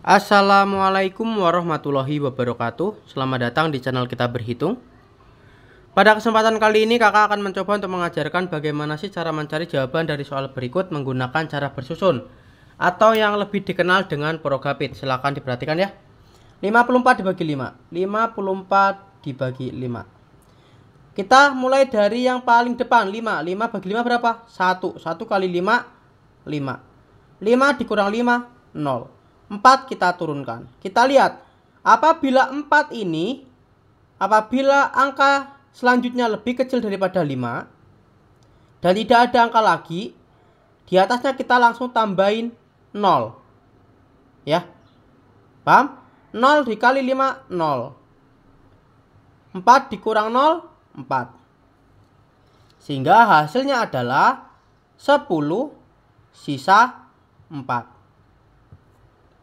Assalamualaikum warahmatullahi wabarakatuh Selamat datang di channel kita berhitung Pada kesempatan kali ini kakak akan mencoba untuk mengajarkan bagaimana sih cara mencari jawaban dari soal berikut menggunakan cara bersusun Atau yang lebih dikenal dengan progapit Silahkan diperhatikan ya 54 dibagi 5 54 dibagi 5 Kita mulai dari yang paling depan 5 5 bagi 5 berapa? 1 1 kali 5 5 5 dikurang 5 0 4 kita turunkan. Kita lihat apabila 4 ini apabila angka selanjutnya lebih kecil daripada 5 dan tidak ada angka lagi di atasnya kita langsung tambahin 0 ya paham 0 dikali 5 0 4 dikurang 0 4 sehingga hasilnya adalah 10 sisa 4